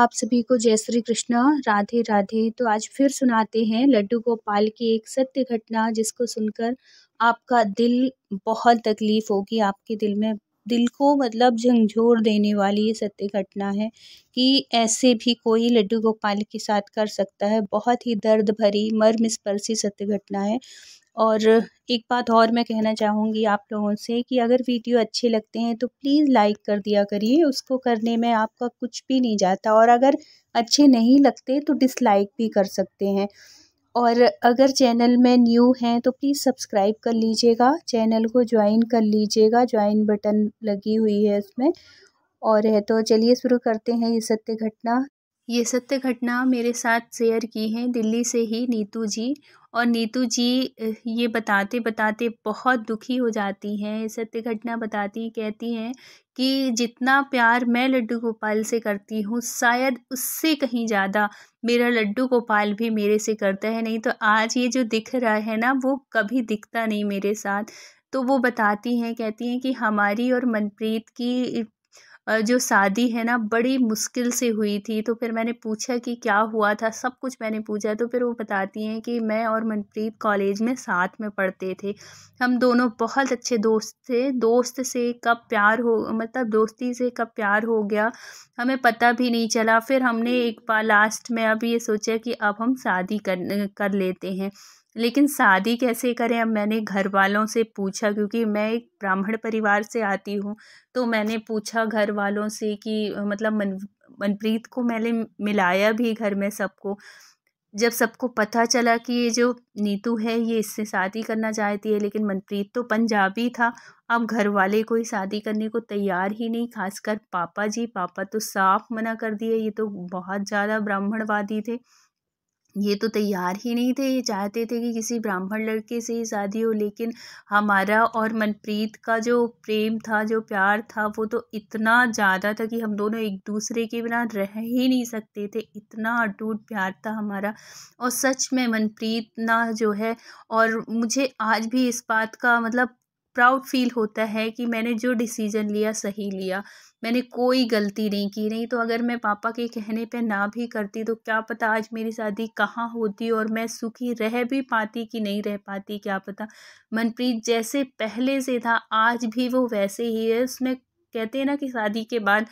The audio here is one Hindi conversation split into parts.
आप सभी को जय श्री कृष्णा राधे राधे तो आज फिर सुनाते हैं लड्डू गोपाल की एक सत्य घटना जिसको सुनकर आपका दिल बहुत तकलीफ होगी आपके दिल में दिल को मतलब झंझोर देने वाली ये सत्य घटना है कि ऐसे भी कोई लड्डू गोपाल के साथ कर सकता है बहुत ही दर्द भरी मर्म स्पर्शी सत्य घटना है और एक बात और मैं कहना चाहूँगी आप लोगों से कि अगर वीडियो अच्छे लगते हैं तो प्लीज़ लाइक कर दिया करिए उसको करने में आपका कुछ भी नहीं जाता और अगर अच्छे नहीं लगते तो डिसलाइक भी कर सकते हैं और अगर चैनल में न्यू हैं तो प्लीज़ सब्सक्राइब कर लीजिएगा चैनल को ज्वाइन कर लीजिएगा ज्वाइन बटन लगी हुई है उसमें और है तो चलिए शुरू करते हैं ये सत्य घटना ये सत्य घटना मेरे साथ शेयर की है दिल्ली से ही नीतू जी और नीतू जी ये बताते बताते बहुत दुखी हो जाती हैं सत्य घटना बताती कहती हैं कि जितना प्यार मैं लड्डू गोपाल से करती हूँ शायद उससे कहीं ज़्यादा मेरा लड्डू गोपाल भी मेरे से करता है नहीं तो आज ये जो दिख रहा है ना वो कभी दिखता नहीं मेरे साथ तो वो बताती हैं कहती हैं कि हमारी और मनप्रीत की जो शादी है ना बड़ी मुश्किल से हुई थी तो फिर मैंने पूछा कि क्या हुआ था सब कुछ मैंने पूछा तो फिर वो बताती हैं कि मैं और मनप्रीत कॉलेज में साथ में पढ़ते थे हम दोनों बहुत अच्छे दोस्त थे दोस्त से कब प्यार हो मतलब दोस्ती से कब प्यार हो गया हमें पता भी नहीं चला फिर हमने एक बार लास्ट में अब ये सोचा कि अब हम शादी कर कर लेते हैं लेकिन शादी कैसे करें अब मैंने घर वालों से पूछा क्योंकि मैं एक ब्राह्मण परिवार से आती हूँ तो मैंने पूछा घर वालों से कि मतलब मन मनप्रीत को मैंने मिलाया भी घर में सबको जब सबको पता चला कि ये जो नीतू है ये इससे शादी करना चाहती है लेकिन मनप्रीत तो पंजाबी था अब घर वाले कोई शादी करने को तैयार ही नहीं खासकर पापा जी पापा तो साफ मना कर दिए ये तो बहुत ज़्यादा ब्राह्मणवादी थे ये तो तैयार ही नहीं थे ये चाहते थे कि किसी ब्राह्मण लड़के से ही शादी हो लेकिन हमारा और मनप्रीत का जो प्रेम था जो प्यार था वो तो इतना ज़्यादा था कि हम दोनों एक दूसरे के बिना रह ही नहीं सकते थे इतना अटूट प्यार था हमारा और सच में मनप्रीत ना जो है और मुझे आज भी इस बात का मतलब प्राउड फील होता है कि मैंने जो डिसीज़न लिया सही लिया मैंने कोई गलती नहीं की नहीं तो अगर मैं पापा के कहने पे ना भी करती तो क्या पता आज मेरी शादी कहाँ होती और मैं सुखी रह भी पाती कि नहीं रह पाती क्या पता मनप्रीत जैसे पहले से था आज भी वो वैसे ही है उसमें कहते हैं ना कि शादी के बाद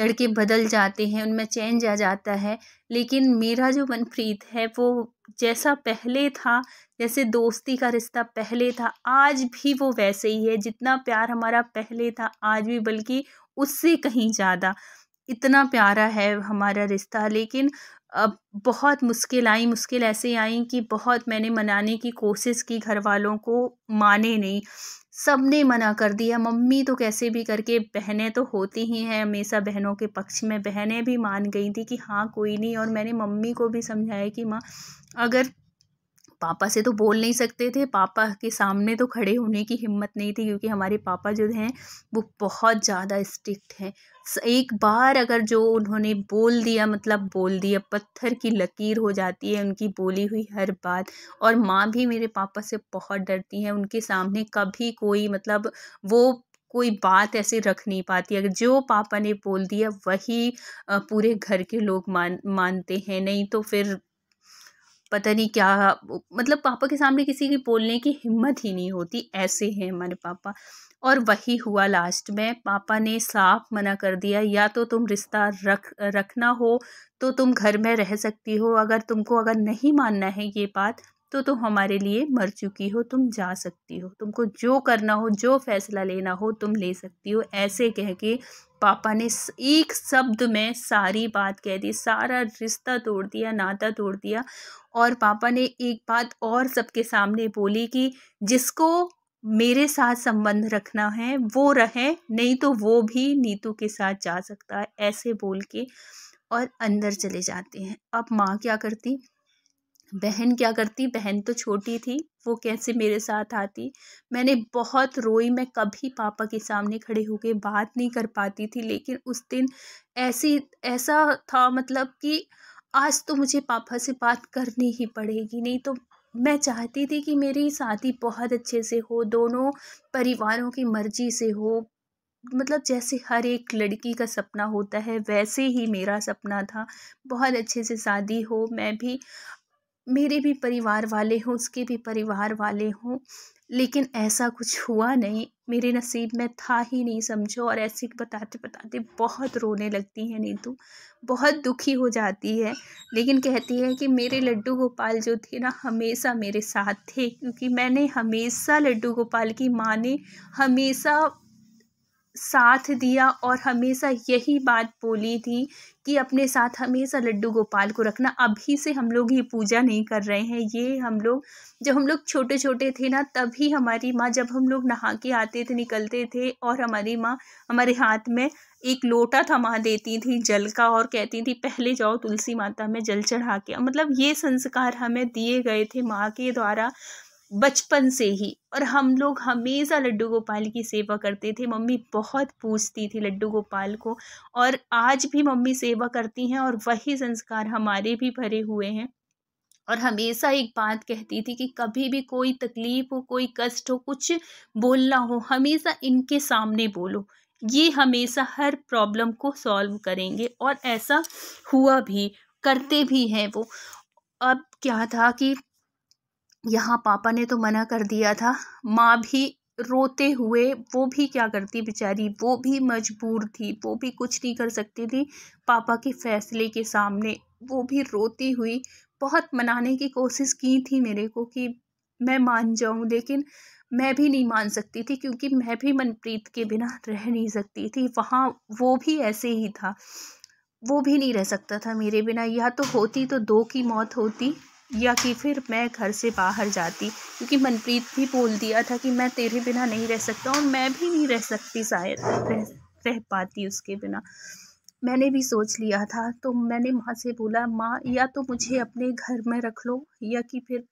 लड़के बदल जाते हैं उनमें चेंज आ जाता है लेकिन मेरा जो मनप्रीत है वो जैसा पहले था जैसे दोस्ती का रिश्ता पहले था आज भी वो वैसे ही है जितना प्यार हमारा पहले था आज भी बल्कि उससे कहीं ज़्यादा इतना प्यारा है हमारा रिश्ता लेकिन अब बहुत मुश्किल आई मुश्किल ऐसे आई कि बहुत मैंने मनाने की कोशिश की घर वालों को माने नहीं सब ने मना कर दिया मम्मी तो कैसे भी करके बहनें तो होती ही हैं हमेशा बहनों के पक्ष में बहनें भी मान गई थी कि हाँ कोई नहीं और मैंने मम्मी को भी समझाया कि माँ अगर पापा से तो बोल नहीं सकते थे पापा के सामने तो खड़े होने की हिम्मत नहीं थी क्योंकि हमारे पापा जो हैं वो बहुत ज़्यादा स्ट्रिक्ट हैं एक बार अगर जो उन्होंने बोल दिया मतलब बोल दिया पत्थर की लकीर हो जाती है उनकी बोली हुई हर बात और माँ भी मेरे पापा से बहुत डरती हैं उनके सामने कभी कोई मतलब वो कोई बात ऐसे रख नहीं पाती अगर जो पापा ने बोल दिया वही पूरे घर के लोग मान मानते हैं नहीं तो फिर पता नहीं क्या मतलब पापा के सामने किसी की बोलने की हिम्मत ही नहीं होती ऐसे हैं हमारे पापा और वही हुआ लास्ट में पापा ने साफ मना कर दिया या तो तुम रिश्ता रख रखना हो तो तुम घर में रह सकती हो अगर तुमको अगर नहीं मानना है ये बात तो तुम तो हमारे लिए मर चुकी हो तुम जा सकती हो तुमको जो करना हो जो फैसला लेना हो तुम ले सकती हो ऐसे कह के पापा ने एक शब्द में सारी बात कह दी सारा रिश्ता तोड़ दिया नाता तोड़ दिया और पापा ने एक बात और सबके सामने बोली कि जिसको मेरे साथ संबंध रखना है वो रहे नहीं तो वो भी नीतू के साथ जा सकता है ऐसे बोल के और अंदर चले जाते हैं अब माँ क्या करती बहन क्या करती बहन तो छोटी थी वो कैसे मेरे साथ आती मैंने बहुत रोई मैं कभी पापा के सामने खड़े होके बात नहीं कर पाती थी लेकिन उस दिन ऐसी ऐसा था मतलब कि आज तो मुझे पापा से बात करनी ही पड़ेगी नहीं तो मैं चाहती थी कि मेरी शादी बहुत अच्छे से हो दोनों परिवारों की मर्जी से हो मतलब जैसे हर एक लड़की का सपना होता है वैसे ही मेरा सपना था बहुत अच्छे से शादी हो मैं भी मेरे भी परिवार वाले हों उसके भी परिवार वाले हों लेकिन ऐसा कुछ हुआ नहीं मेरे नसीब में था ही नहीं समझो और ऐसे बताते बताते बहुत रोने लगती है नीतू बहुत दुखी हो जाती है लेकिन कहती है कि मेरे लड्डू गोपाल जो थे ना हमेशा मेरे साथ थे क्योंकि मैंने हमेशा लड्डू गोपाल की माँ ने हमेशा साथ दिया और हमेशा यही बात बोली थी कि अपने साथ हमेशा लड्डू गोपाल को रखना अभी से हम लोग ये पूजा नहीं कर रहे हैं ये हम लोग जब हम लोग छोटे छोटे थे ना तभी हमारी माँ जब हम लोग नहा के आते थे निकलते थे और हमारी माँ हमारे हाथ में एक लोटा थमा देती थी जल का और कहती थी पहले जाओ तुलसी माता में जल चढ़ा के मतलब ये संस्कार हमें दिए गए थे माँ के द्वारा बचपन से ही और हम लोग हमेशा लड्डू गोपाल की सेवा करते थे मम्मी बहुत पूछती थी लड्डू गोपाल को और आज भी मम्मी सेवा करती हैं और वही संस्कार हमारे भी भरे हुए हैं और हमेशा एक बात कहती थी कि कभी भी कोई तकलीफ़ हो कोई कष्ट हो कुछ बोलना हो हमेशा इनके सामने बोलो ये हमेशा हर प्रॉब्लम को सॉल्व करेंगे और ऐसा हुआ भी करते भी हैं वो अब क्या था कि यहाँ पापा ने तो मना कर दिया था माँ भी रोते हुए वो भी क्या करती बेचारी वो भी मजबूर थी वो भी कुछ नहीं कर सकती थी पापा के फैसले के सामने वो भी रोती हुई बहुत मनाने की कोशिश की थी मेरे को कि मैं मान जाऊँ लेकिन मैं भी नहीं मान सकती थी क्योंकि मैं भी मनप्रीत के बिना रह नहीं सकती थी वहाँ वो भी ऐसे ही था वो भी नहीं रह सकता था मेरे बिना या तो होती तो दो की मौत होती या कि फिर मैं घर से बाहर जाती क्योंकि मनप्रीत भी बोल दिया था कि मैं तेरे बिना नहीं रह सकता और मैं भी नहीं रह सकती शायद रह, रह पाती उसके बिना मैंने भी सोच लिया था तो मैंने माँ से बोला माँ या तो मुझे अपने घर में रख लो या कि फिर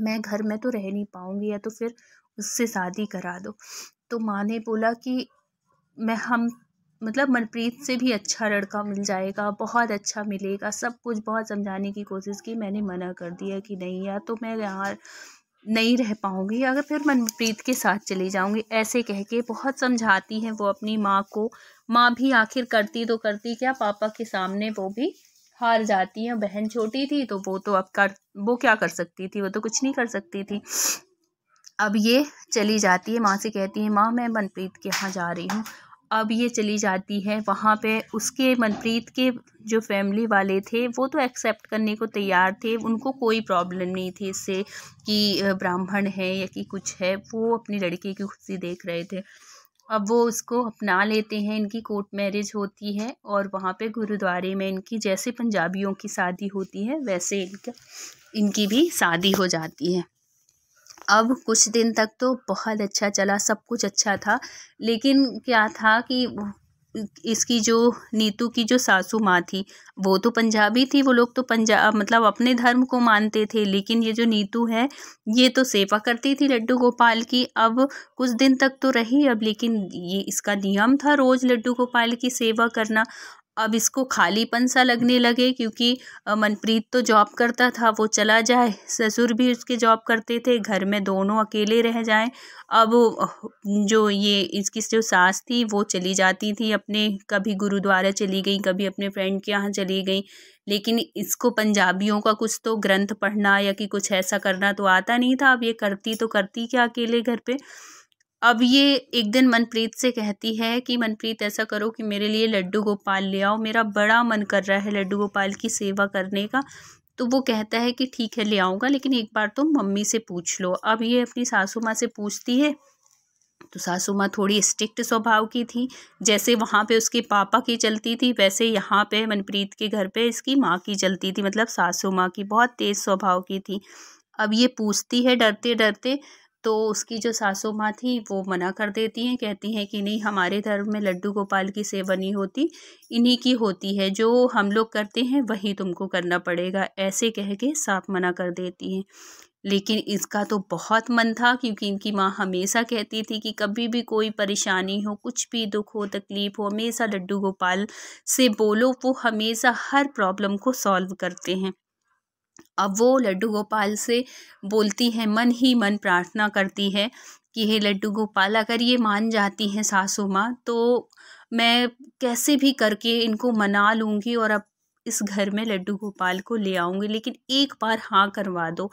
मैं घर में तो रह नहीं पाऊँगी या तो फिर उससे शादी करा दो तो माँ ने बोला कि मैं हम मतलब मनप्रीत से भी अच्छा लड़का मिल जाएगा बहुत अच्छा मिलेगा सब कुछ बहुत समझाने की कोशिश की मैंने मना कर दिया कि नहीं यार तो मैं यहाँ नहीं रह पाऊँगी अगर फिर मनप्रीत के साथ चली जाऊँगी ऐसे कह के बहुत समझाती हैं वो अपनी माँ को माँ भी आखिर करती तो करती क्या पापा के सामने वो भी हार जाती हैं बहन छोटी थी तो वो तो अब कर वो क्या कर सकती थी वो तो कुछ नहीं कर सकती थी अब ये चली जाती है माँ से कहती है माँ मैं मनप्रीत के यहाँ जा रही हूँ अब ये चली जाती है वहाँ पे उसके मनप्रीत के जो फैमिली वाले थे वो तो एक्सेप्ट करने को तैयार थे उनको कोई प्रॉब्लम नहीं थी इससे कि ब्राह्मण है या कि कुछ है वो अपनी लड़के की खुशी देख रहे थे अब वो उसको अपना लेते हैं इनकी कोर्ट मैरिज होती है और वहाँ पे गुरुद्वारे में इनकी जैसे पंजाबियों की शादी होती है वैसे इनका इनकी भी शादी हो जाती है अब कुछ दिन तक तो बहुत अच्छा चला सब कुछ अच्छा था लेकिन क्या था कि इसकी जो नीतू की जो सासू माँ थी वो तो पंजाबी थी वो लोग तो पंजाब मतलब अपने धर्म को मानते थे लेकिन ये जो नीतू है ये तो सेवा करती थी लड्डू गोपाल की अब कुछ दिन तक तो रही अब लेकिन ये इसका नियम था रोज़ लड्डू गोपाल की सेवा करना अब इसको खालीपन सा लगने लगे क्योंकि मनप्रीत तो जॉब करता था वो चला जाए ससुर भी उसके जॉब करते थे घर में दोनों अकेले रह जाएं अब जो ये इसकी जो सास थी वो चली जाती थी अपने कभी गुरुद्वारा चली गई कभी अपने फ्रेंड के यहाँ चली गई लेकिन इसको पंजाबियों का कुछ तो ग्रंथ पढ़ना या कि कुछ ऐसा करना तो आता नहीं था अब ये करती तो करती क्या अकेले घर पर अब ये एक दिन मनप्रीत से कहती है कि मनप्रीत ऐसा करो कि मेरे लिए लड्डू गोपाल ले आओ मेरा बड़ा मन कर रहा है लड्डू गोपाल की सेवा करने का तो वो कहता है कि ठीक है ले आऊँगा लेकिन एक बार तो मम्मी से पूछ लो अब ये अपनी सासू माँ से पूछती है तो सासू माँ थोड़ी स्ट्रिक्ट स्वभाव की थी जैसे वहाँ पे उसके पापा की चलती थी वैसे यहाँ पे मनप्रीत के घर पे इसकी माँ की चलती थी मतलब सासू माँ की बहुत तेज़ स्वभाव की थी अब ये पूछती है डरते डरते तो उसकी जो सासू माँ थी वो मना कर देती हैं कहती हैं कि नहीं हमारे धर्म में लड्डू गोपाल की सेवा नहीं होती इन्हीं की होती है जो हम लोग करते हैं वही तुमको करना पड़ेगा ऐसे कह के साफ मना कर देती हैं लेकिन इसका तो बहुत मन था क्योंकि इनकी माँ हमेशा कहती थी कि कभी भी कोई परेशानी हो कुछ भी दुख हो तकलीफ़ हो हमेशा लड्डू गोपाल से बोलो वो हमेशा हर प्रॉब्लम को सॉल्व करते हैं अब वो लड्डू गोपाल से बोलती है मन ही मन प्रार्थना करती है कि हे लड्डू गोपाल अगर ये मान जाती हैं सासू माँ तो मैं कैसे भी करके इनको मना लूँगी और अब इस घर में लड्डू गोपाल को ले आऊँगी लेकिन एक बार हाँ करवा दो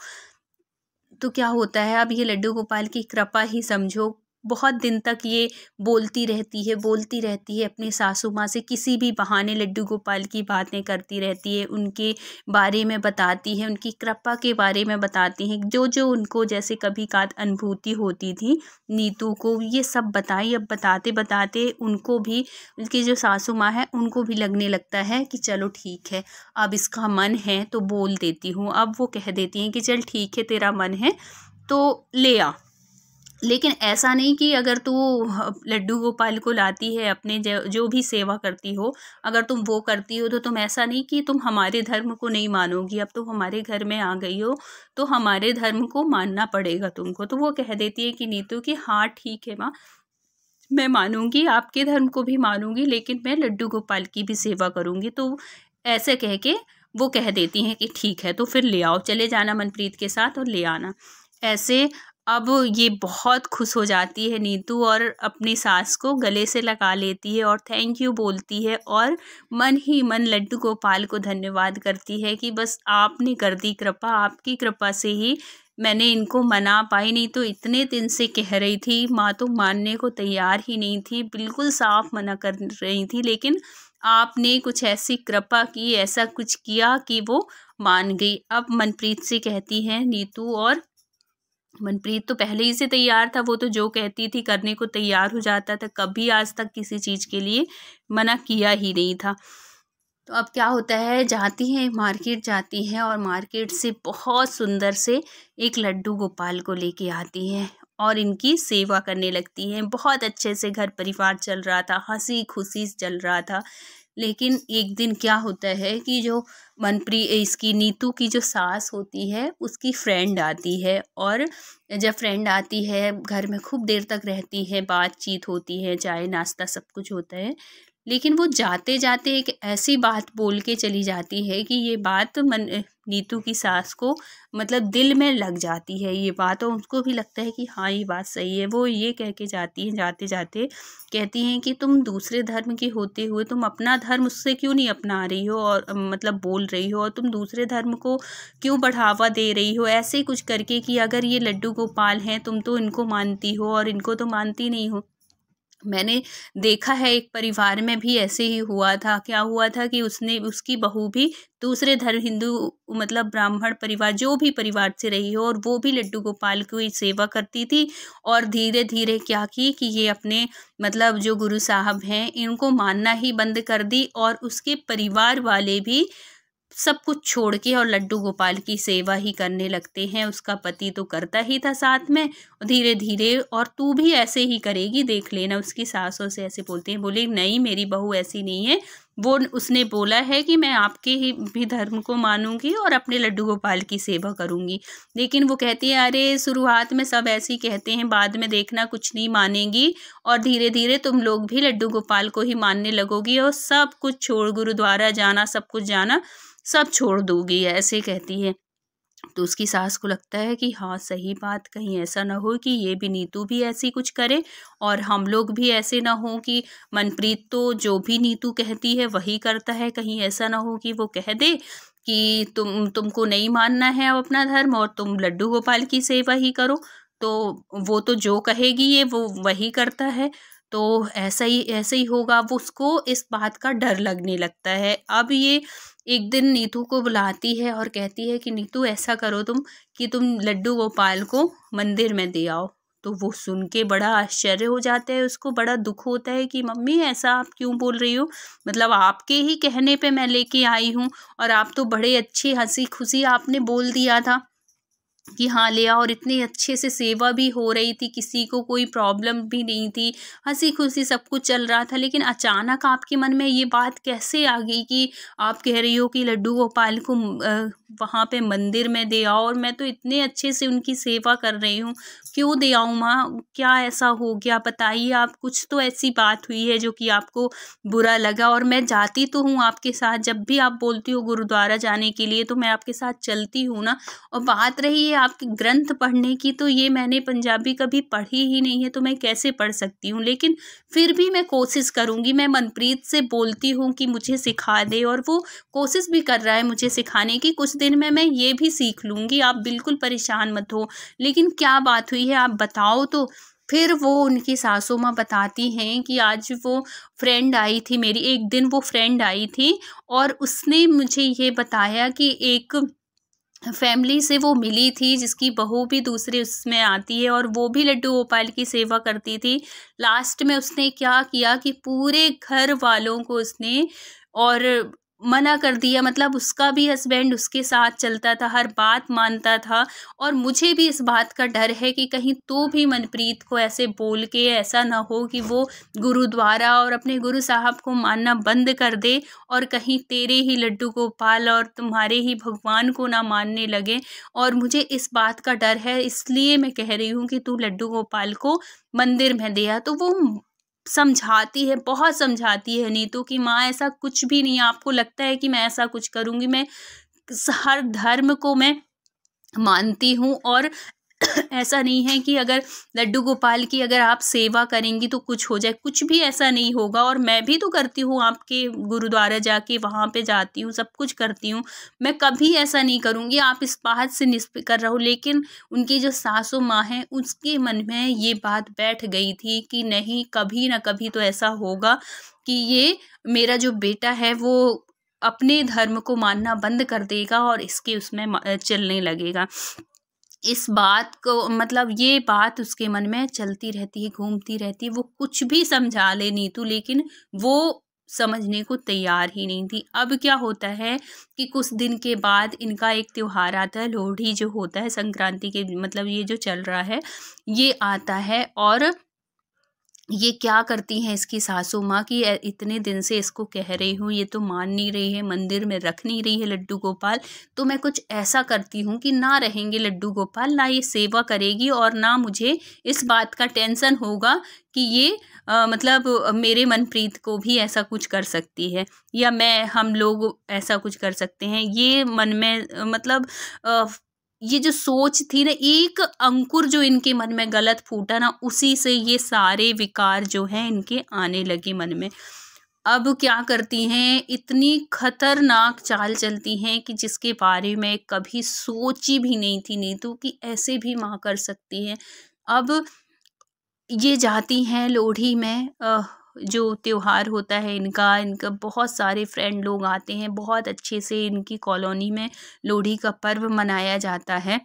तो क्या होता है अब ये लड्डू गोपाल की कृपा ही समझो बहुत दिन तक ये बोलती रहती है बोलती रहती है अपनी सासू माँ से किसी भी बहाने लड्डू गोपाल की बातें करती रहती है उनके बारे में बताती है उनकी कृपा के बारे में बताती हैं जो जो उनको जैसे कभी कात अनुभूति होती थी नीतू को ये सब बताई अब बताते बताते उनको भी उनकी जो सासू माँ है उनको भी लगने लगता है कि चलो ठीक है अब इसका मन है तो बोल देती हूँ अब वो कह देती हैं कि चल ठीक है तेरा मन है तो ले आ लेकिन ऐसा नहीं कि अगर तू लड्डू गोपाल को लाती है अपने जो भी सेवा करती हो अगर तुम वो करती हो तो तुम ऐसा नहीं कि तुम हमारे धर्म को नहीं मानोगी अब तुम हमारे घर में आ गई हो तो हमारे धर्म को मानना पड़ेगा तुमको तो वो कह देती है कि नीतू तो कि हाँ ठीक है माँ मैं मानूंगी आपके धर्म को भी मानूंगी लेकिन मैं लड्डू गोपाल की भी सेवा करूंगी तो ऐसे कह के वो कह देती हैं कि ठीक है तो फिर ले आओ चले जाना मनप्रीत के साथ और ले आना ऐसे अब ये बहुत खुश हो जाती है नीतू और अपनी सास को गले से लगा लेती है और थैंक यू बोलती है और मन ही मन लड्डू गोपाल को धन्यवाद करती है कि बस आपने कर दी कृपा आपकी कृपा से ही मैंने इनको मना पाई नहीं तो इतने दिन से कह रही थी माँ तो मानने को तैयार ही नहीं थी बिल्कुल साफ मना कर रही थी लेकिन आपने कुछ ऐसी कृपा की ऐसा कुछ किया कि वो मान गई अब मनप्रीत से कहती हैं नीतू और मनप्रीत तो पहले ही से तैयार था वो तो जो कहती थी करने को तैयार हो जाता था कभी आज तक किसी चीज़ के लिए मना किया ही नहीं था तो अब क्या होता है जाती हैं मार्केट जाती हैं और मार्केट से बहुत सुंदर से एक लड्डू गोपाल को लेके आती हैं और इनकी सेवा करने लगती हैं बहुत अच्छे से घर परिवार चल रहा था हंसी खुशी चल रहा था लेकिन एक दिन क्या होता है कि जो मनप्री इसकी नीतू की जो सास होती है उसकी फ्रेंड आती है और जब फ्रेंड आती है घर में खूब देर तक रहती है बातचीत होती है चाय नाश्ता सब कुछ होता है लेकिन वो जाते जाते एक ऐसी बात बोल के चली जाती है कि ये बात मन नीतू की सास को मतलब दिल में लग जाती है ये बात और उनको भी लगता है कि हाँ ये बात सही है वो ये कह के जाती हैं जाते जाते कहती हैं कि तुम दूसरे धर्म के होते हुए तुम अपना धर्म उससे क्यों नहीं अपना रही हो और मतलब बोल रही हो और तुम दूसरे धर्म को क्यों बढ़ावा दे रही हो ऐसे कुछ करके कि अगर ये लड्डू गोपाल हैं तुम तो इनको मानती हो और इनको तो मानती नहीं हो मैंने देखा है एक परिवार में भी ऐसे ही हुआ था क्या हुआ था कि उसने उसकी बहू भी दूसरे धर्म हिंदू मतलब ब्राह्मण परिवार जो भी परिवार से रही हो और वो भी लड्डू गोपाल की सेवा करती थी और धीरे धीरे क्या की कि ये अपने मतलब जो गुरु साहब हैं इनको मानना ही बंद कर दी और उसके परिवार वाले भी सब कुछ छोड़ के और लड्डू गोपाल की सेवा ही करने लगते हैं उसका पति तो करता ही था साथ में धीरे धीरे और तू भी ऐसे ही करेगी देख लेना उसकी सासों से ऐसे बोलते हैं बोले नहीं मेरी बहू ऐसी नहीं है वो उसने बोला है कि मैं आपके ही भी धर्म को मानूंगी और अपने लड्डू गोपाल की सेवा करूंगी लेकिन वो कहती है अरे शुरुआत में सब ऐसे ही कहते हैं बाद में देखना कुछ नहीं मानेंगी और धीरे धीरे तुम लोग भी लड्डू गोपाल को ही मानने लगोगी और सब कुछ छोड़ गुरुद्वारा जाना सब कुछ जाना सब छोड़ दोगी ऐसे कहती है तो उसकी सास को लगता है कि हाँ सही बात कहीं ऐसा ना हो कि ये भी नीतू भी ऐसी कुछ करे और हम लोग भी ऐसे ना हो कि मनप्रीत तो जो भी नीतू कहती है वही करता है कहीं ऐसा ना हो कि वो कह दे कि तुम तुमको नहीं मानना है अब अपना धर्म और तुम लड्डू गोपाल की सेवा ही करो तो वो तो जो कहेगी ये वो वही करता है तो ऐसा ही ऐसा ही होगा अब उसको इस बात का डर लगने लगता है अब ये एक दिन नीतू को बुलाती है और कहती है कि नीतू ऐसा करो तुम कि तुम लड्डू गोपाल को मंदिर में दे आओ तो वो सुन के बड़ा आश्चर्य हो जाता है उसको बड़ा दुख होता है कि मम्मी ऐसा आप क्यों बोल रही हो मतलब आपके ही कहने पे मैं लेके आई हूँ और आप तो बड़े अच्छे हंसी खुशी आपने बोल दिया था कि हाँ ले और इतने अच्छे से सेवा भी हो रही थी किसी को कोई प्रॉब्लम भी नहीं थी हंसी खुशी सब कुछ चल रहा था लेकिन अचानक आपके मन में ये बात कैसे आ गई कि आप कह रही हो कि लड्डू गोपाल को वहाँ पे मंदिर में दे आओ और मैं तो इतने अच्छे से उनकी सेवा कर रही हूँ क्यों दे आऊँ माँ क्या ऐसा हो गया बताइए आप कुछ तो ऐसी बात हुई है जो कि आपको बुरा लगा और मैं जाती तो हूँ आपके साथ जब भी आप बोलती हो गुरुद्वारा जाने के लिए तो मैं आपके साथ चलती हूँ ना और बात रही है आपके ग्रंथ पढ़ने की तो ये मैंने पंजाबी कभी पढ़ी ही नहीं है तो मैं कैसे पढ़ सकती हूँ लेकिन फिर भी मैं कोशिश करूँगी मैं मनप्रीत से बोलती हूँ कि मुझे सिखा दे और वो कोशिश भी कर रहा है मुझे सिखाने की कुछ दिन में मैं ये भी सीख लूँगी आप बिल्कुल परेशान मत हो लेकिन क्या बात हुई है आप बताओ तो फिर वो उनकी सासू माँ बताती हैं कि आज वो फ्रेंड आई थी मेरी एक दिन वो फ्रेंड आई थी और उसने मुझे ये बताया कि एक फैमिली से वो मिली थी जिसकी बहू भी दूसरे उसमें आती है और वो भी लड्डू गोपाल की सेवा करती थी लास्ट में उसने क्या किया कि पूरे घर वालों को उसने और मना कर दिया मतलब उसका भी हस्बैंड उसके साथ चलता था हर बात मानता था और मुझे भी इस बात का डर है कि कहीं तो भी मनप्रीत को ऐसे बोल के ऐसा ना हो कि वो गुरुद्वारा और अपने गुरु साहब को मानना बंद कर दे और कहीं तेरे ही लड्डू गोपाल और तुम्हारे ही भगवान को ना मानने लगे और मुझे इस बात का डर है इसलिए मैं कह रही हूँ कि तू लड्डू गोपाल को मंदिर में दिया तो वो समझाती है बहुत समझाती है नीतू कि माँ ऐसा कुछ भी नहीं आपको लगता है कि मैं ऐसा कुछ करूँगी मैं हर धर्म को मैं मानती हूँ और ऐसा नहीं है कि अगर लड्डू गोपाल की अगर आप सेवा करेंगी तो कुछ हो जाए कुछ भी ऐसा नहीं होगा और मैं भी तो करती हूँ आपके गुरुद्वारा जाके वहाँ पे जाती हूँ सब कुछ करती हूँ मैं कभी ऐसा नहीं करूँगी आप इस बात से निष्प कर रहा हूँ लेकिन उनकी जो सासु माँ हैं उसके मन में ये बात बैठ गई थी कि नहीं कभी ना कभी तो ऐसा होगा कि ये मेरा जो बेटा है वो अपने धर्म को मानना बंद कर देगा और इसके उसमें चलने लगेगा इस बात को मतलब ये बात उसके मन में चलती रहती है घूमती रहती है वो कुछ भी समझा ले नीतू लेकिन वो समझने को तैयार ही नहीं थी अब क्या होता है कि कुछ दिन के बाद इनका एक त्यौहार आता है लोहड़ी जो होता है संक्रांति के मतलब ये जो चल रहा है ये आता है और ये क्या करती हैं इसकी सासू माँ कि इतने दिन से इसको कह रही हूँ ये तो मान नहीं रही है मंदिर में रख नहीं रही है लड्डू गोपाल तो मैं कुछ ऐसा करती हूँ कि ना रहेंगे लड्डू गोपाल ना ये सेवा करेगी और ना मुझे इस बात का टेंशन होगा कि ये आ, मतलब मेरे मनप्रीत को भी ऐसा कुछ कर सकती है या मैं हम लोग ऐसा कुछ कर सकते हैं ये मन में मतलब आ, ये जो सोच थी ना एक अंकुर जो इनके मन में गलत फूटा ना उसी से ये सारे विकार जो हैं इनके आने लगे मन में अब क्या करती हैं इतनी खतरनाक चाल चलती हैं कि जिसके बारे में कभी सोची भी नहीं थी नीतू कि ऐसे भी माँ कर सकती हैं अब ये जाती हैं लोढ़ी में आ, जो त्यौहार होता है इनका इनका बहुत सारे फ्रेंड लोग आते हैं बहुत अच्छे से इनकी कॉलोनी में लोहड़ी का पर्व मनाया जाता है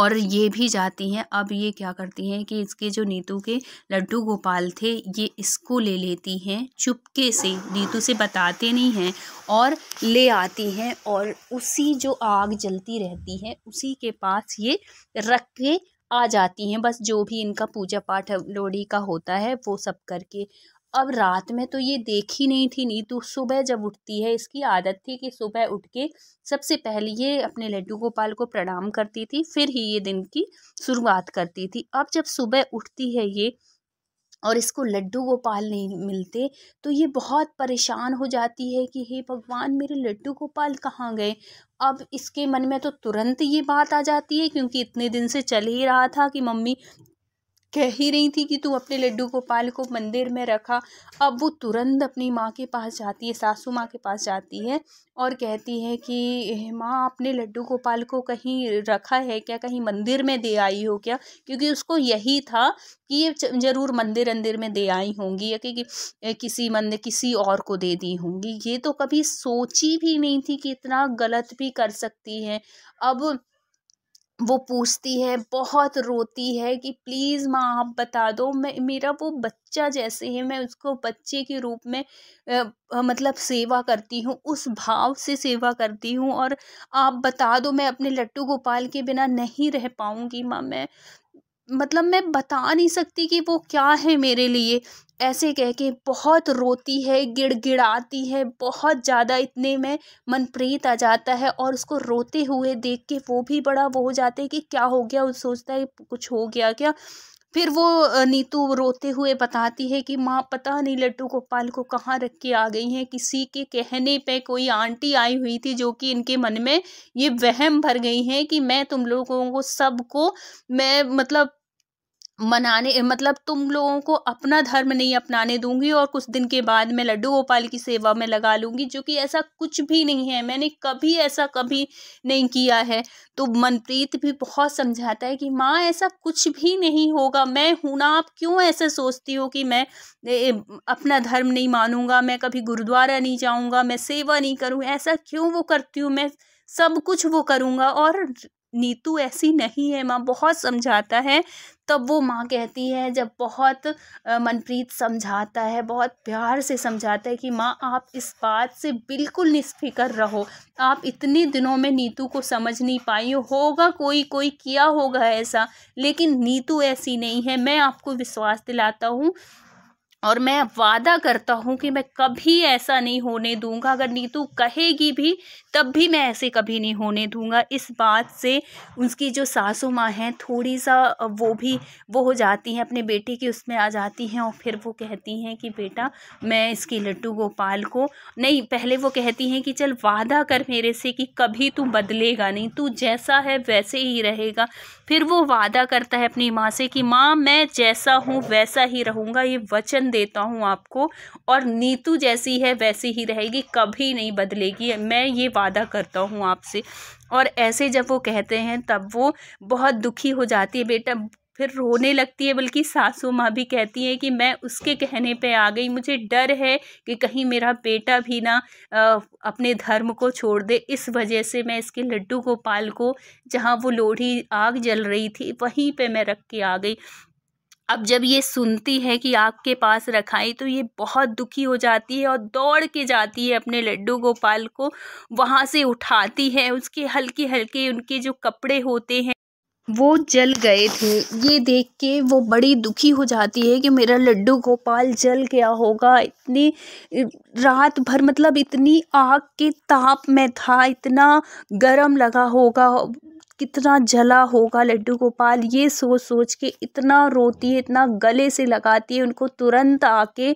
और ये भी जाती हैं अब ये क्या करती हैं कि इसके जो नीतू के लड्डू गोपाल थे ये इसको ले लेती हैं चुपके से नीतू से बताते नहीं हैं और ले आती हैं और उसी जो आग जलती रहती है उसी के पास ये रख के आ जाती हैं बस जो भी इनका पूजा पाठ लोहड़ी का होता है वो सब करके अब रात में तो ये देखी नहीं थी नहीं तो सुबह जब उठती है इसकी आदत थी कि सुबह उठ के सबसे पहले ये अपने लड्डू गोपाल को प्रणाम करती थी फिर ही ये दिन की शुरुआत करती थी अब जब सुबह उठती है ये और इसको लड्डू गोपाल नहीं मिलते तो ये बहुत परेशान हो जाती है कि हे भगवान मेरे लड्डू गोपाल कहाँ गए अब इसके मन में तो तुरंत ये बात आ जाती है क्योंकि इतने दिन से चल ही रहा था कि मम्मी कह ही रही थी कि तू अपने लड्डू गोपाल को मंदिर में रखा अब वो तुरंत अपनी माँ के पास जाती है सासू माँ के पास जाती है और कहती है कि माँ आपने लड्डू गोपाल को कहीं रखा है क्या कहीं मंदिर में दे आई हो क्या क्योंकि उसको यही था कि ये ज़रूर मंदिर अंदिर में दे आई होंगी या कि, कि किसी मंदिर किसी और को दे दी होंगी ये तो कभी सोची भी नहीं थी कि इतना गलत भी कर सकती है अब वो पूछती है बहुत रोती है कि प्लीज़ माँ आप बता दो मैं मेरा वो बच्चा जैसे है मैं उसको बच्चे के रूप में आ, मतलब सेवा करती हूँ उस भाव से सेवा करती हूँ और आप बता दो मैं अपने लट्टू गोपाल के बिना नहीं रह पाऊँगी माँ मैं मतलब मैं बता नहीं सकती कि वो क्या है मेरे लिए ऐसे कह के बहुत रोती है गिड़गिड़ाती है बहुत ज़्यादा इतने में मनप्रीत आ जाता है और उसको रोते हुए देख के वो भी बड़ा वो हो जाता है कि क्या हो गया वो सोचता है कुछ हो गया क्या फिर वो नीतू रोते हुए बताती है कि माँ पता नहीं लड्डू गोपाल को, को कहाँ रख के आ गई हैं किसी के कहने पे कोई आंटी आई हुई थी जो कि इनके मन में ये वहम भर गई हैं कि मैं तुम लोगों को सबको मैं मतलब मनाने मतलब तुम लोगों को अपना धर्म नहीं अपनाने दूंगी और कुछ दिन के बाद मैं लड्डू गोपाल की सेवा में लगा लूंगी जो कि ऐसा कुछ भी नहीं है मैंने कभी ऐसा कभी नहीं किया है तो मनप्रीत भी बहुत समझाता है कि माँ ऐसा कुछ भी नहीं होगा मैं हूं ना आप क्यों ऐसा सोचती हो कि मैं अपना धर्म नहीं मानूंगा मैं कभी गुरुद्वारा नहीं जाऊँगा मैं सेवा नहीं करूँ ऐसा क्यों वो करती हूँ मैं सब कुछ वो करूँगा और नीतू ऐसी नहीं है माँ बहुत समझाता है तब वो माँ कहती है जब बहुत मनप्रीत समझाता है बहुत प्यार से समझाता है कि माँ आप इस बात से बिल्कुल निस्फिक्र रहो आप इतने दिनों में नीतू को समझ नहीं पाई होगा कोई कोई किया होगा ऐसा लेकिन नीतू ऐसी नहीं है मैं आपको विश्वास दिलाता हूँ और मैं वादा करता हूँ कि मैं कभी ऐसा नहीं होने दूंगा अगर नीतू कहेगी भी तब भी मैं ऐसे कभी नहीं होने दूंगा इस बात से उसकी जो सासू माँ हैं थोड़ी सा वो भी वो हो जाती हैं अपने बेटे की उसमें आ जाती हैं और फिर वो कहती हैं कि बेटा मैं इसकी लड्डू गोपाल को नहीं पहले वो कहती हैं कि चल वादा कर मेरे से कि कभी तू बदलेगा नहीं तू जैसा है वैसे ही रहेगा फिर वो वादा करता है अपनी माँ से कि माँ मैं जैसा हूँ वैसा ही रहूँगा ये वचन देता हूँ आपको और नीतू जैसी है वैसी ही रहेगी कभी नहीं बदलेगी मैं ये वादा करता हूँ आपसे और ऐसे जब वो कहते हैं तब वो बहुत दुखी हो जाती है बेटा फिर रोने लगती है बल्कि सासू माँ भी कहती है कि मैं उसके कहने पे आ गई मुझे डर है कि कहीं मेरा बेटा भी ना अपने धर्म को छोड़ दे इस वजह से मैं इसके लड्डू गोपाल को जहाँ वो लोढ़ी आग जल रही थी वहीं पे मैं रख के आ गई अब जब ये सुनती है कि आपके पास रखाई तो ये बहुत दुखी हो जाती है और दौड़ के जाती है अपने लड्डू गोपाल को वहाँ से उठाती है उसके हल्के हल्के उनके जो कपड़े होते हैं वो जल गए थे ये देख के वो बड़ी दुखी हो जाती है कि मेरा लड्डू गोपाल जल गया होगा इतनी रात भर मतलब इतनी आग के ताप में था इतना गर्म लगा होगा कितना जला होगा लड्डू गोपाल ये सोच सोच के इतना रोती है इतना गले से लगाती है उनको तुरंत आके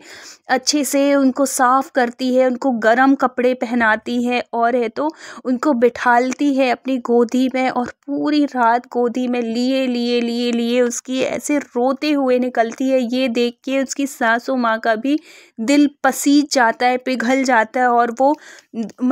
अच्छे से उनको साफ़ करती है उनको गर्म कपड़े पहनाती है और है तो उनको बिठालती है अपनी गोदी में और पूरी रात गोदी में लिए लिए लिए लिए उसकी ऐसे रोते हुए निकलती है ये देख के उसकी सासू माँ का भी दिल पसीज जाता है पिघल जाता है और वो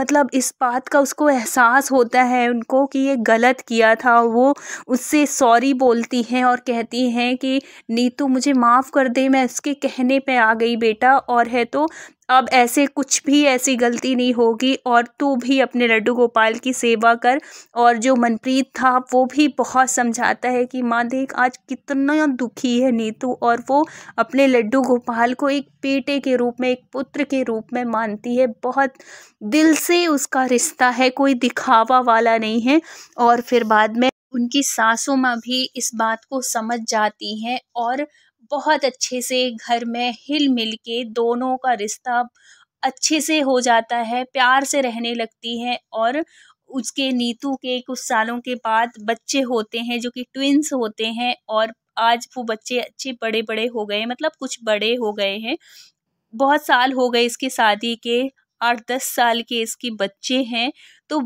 मतलब इस बात का उसको एहसास होता है उनको कि ये गलत किया किया था वो उससे सॉरी बोलती हैं और कहती हैं कि नीतू मुझे माफ़ कर दे मैं उसके कहने पे आ गई बेटा और है तो अब ऐसे कुछ भी ऐसी गलती नहीं होगी और तू भी अपने लड्डू गोपाल की सेवा कर और जो मनप्रीत था वो भी बहुत समझाता है कि माँ देख आज कितना दुखी है नीतू और वो अपने लड्डू गोपाल को एक बेटे के रूप में एक पुत्र के रूप में मानती है बहुत दिल से उसका रिश्ता है कोई दिखावा वाला नहीं है और फिर बाद में उनकी सासू माँ भी इस बात को समझ जाती हैं और बहुत अच्छे से घर में हिल मिल के दोनों का रिश्ता अच्छे से हो जाता है प्यार से रहने लगती हैं और उसके नीतू के कुछ सालों के बाद बच्चे होते हैं जो कि ट्विंस होते हैं और आज वो बच्चे अच्छे बड़े बड़े हो गए मतलब कुछ बड़े हो गए हैं बहुत साल हो गए इसकी शादी के आठ दस साल के इसके बच्चे हैं तो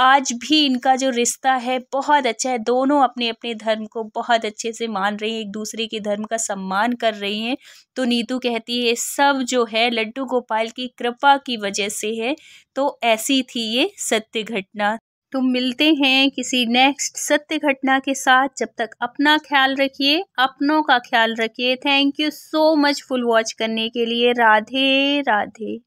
आज भी इनका जो रिश्ता है बहुत अच्छा है दोनों अपने अपने धर्म को बहुत अच्छे से मान रही हैं एक दूसरे के धर्म का सम्मान कर रही हैं तो नीतू कहती है सब जो है लड्डू गोपाल की कृपा की वजह से है तो ऐसी थी ये सत्य घटना तो मिलते हैं किसी नेक्स्ट सत्य घटना के साथ जब तक अपना ख्याल रखिए अपनों का ख्याल रखिए thank you so much full watch करने के लिए राधे राधे